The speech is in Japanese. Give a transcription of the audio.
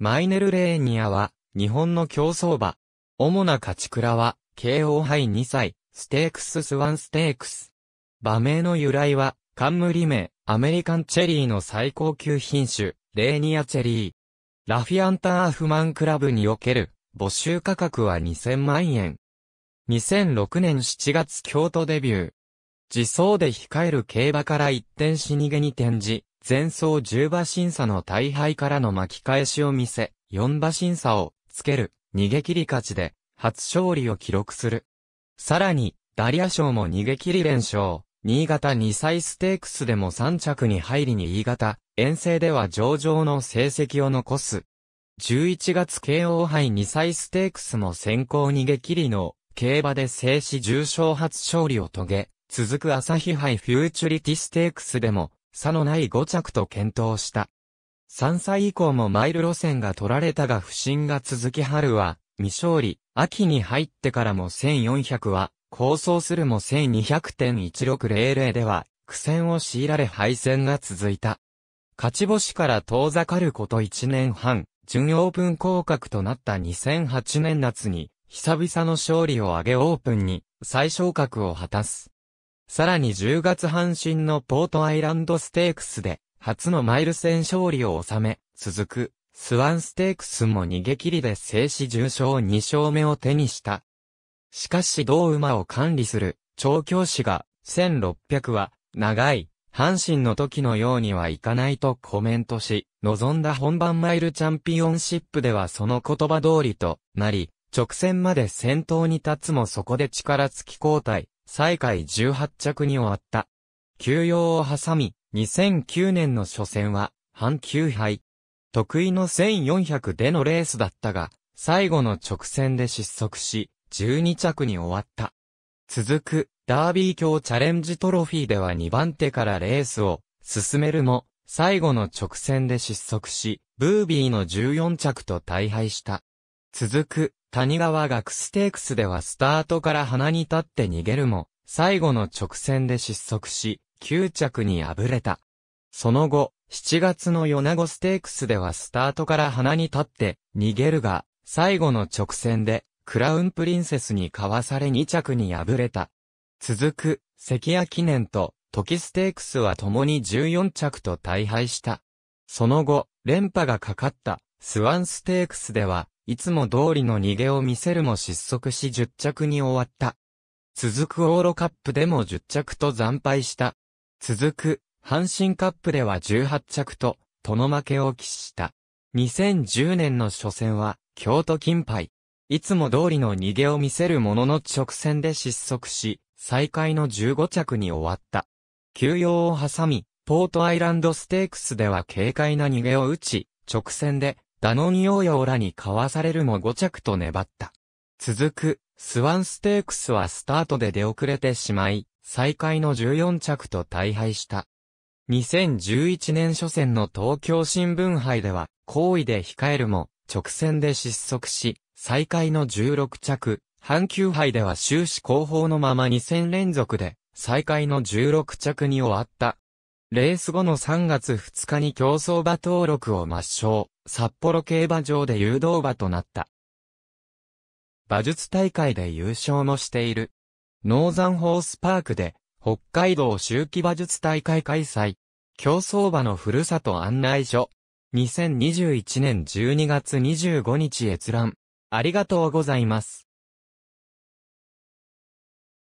マイネルレーニアは、日本の競争馬。主な勝ち倉は、KO 杯2歳、ステークススワンステークス。馬名の由来は、冠名、アメリカンチェリーの最高級品種、レーニアチェリー。ラフィアンターフマンクラブにおける、募集価格は2000万円。2006年7月京都デビュー。自走で控える競馬から一転死逃げに転じ、前走10馬審査の大敗からの巻き返しを見せ、4馬審査をつける、逃げ切り勝ちで、初勝利を記録する。さらに、ダリア賞も逃げ切り連勝、新潟2歳ステークスでも3着に入りに新潟、遠征では上々の成績を残す。11月慶応杯2歳ステークスも先行逃げ切りの、競馬で制止重賞初勝利を遂げ、続く朝日杯フューチュリティステークスでも、差のない5着と検討した。3歳以降もマイル路線が取られたが不振が続き春は未勝利、秋に入ってからも1400は、構想するも1200.1600では、苦戦を強いられ敗戦が続いた。勝ち星から遠ざかること1年半、準オープン降格となった2008年夏に、久々の勝利を挙げオープンに、再昇格を果たす。さらに10月阪神のポートアイランドステークスで、初のマイル戦勝利を収め、続く、スワンステークスも逃げ切りで静止重賞2勝目を手にした。しかし同馬を管理する、調教師が、1600は、長い、阪神の時のようにはいかないとコメントし、望んだ本番マイルチャンピオンシップではその言葉通りとなり、直線まで先頭に立つもそこで力尽き交代。最下位18着に終わった。休養を挟み、2009年の初戦は、半休敗。得意の1400でのレースだったが、最後の直線で失速し、12着に終わった。続く、ダービー強チャレンジトロフィーでは2番手からレースを進めるも、最後の直線で失速し、ブービーの14着と大敗した。続く、谷川学ステークスではスタートから鼻に立って逃げるも、最後の直線で失速し、9着に敗れた。その後、7月の米子ステークスではスタートから鼻に立って逃げるが、最後の直線でクラウンプリンセスにかわされ2着に敗れた。続く、関谷記念と時ステークスは共に14着と大敗した。その後、連覇がかかったスワンステークスではいつも通りの逃げを見せるも失速し10着に終わった。続くオーロカップでも10着と惨敗した。続く、阪神カップでは18着と、との負けを喫した。2010年の初戦は、京都金杯。いつも通りの逃げを見せるものの直線で失速し、最下位の15着に終わった。休養を挟み、ポートアイランドステークスでは軽快な逃げを打ち、直線でダノンヨーヨーらにかわされるも5着と粘った。続く、スワンステークスはスタートで出遅れてしまい、最下位の14着と大敗した。2011年初戦の東京新聞杯では、好位で控えるも、直線で失速し、最下位の16着、阪急杯では終始後方のまま2戦連続で、最下位の16着に終わった。レース後の3月2日に競走馬登録を抹消。札幌競馬場で誘導馬となった。馬術大会で優勝もしている。ノーザンホースパークで北海道秋季馬術大会開催。競走馬のふるさと案内所。2021年12月25日閲覧。ありがとうございます。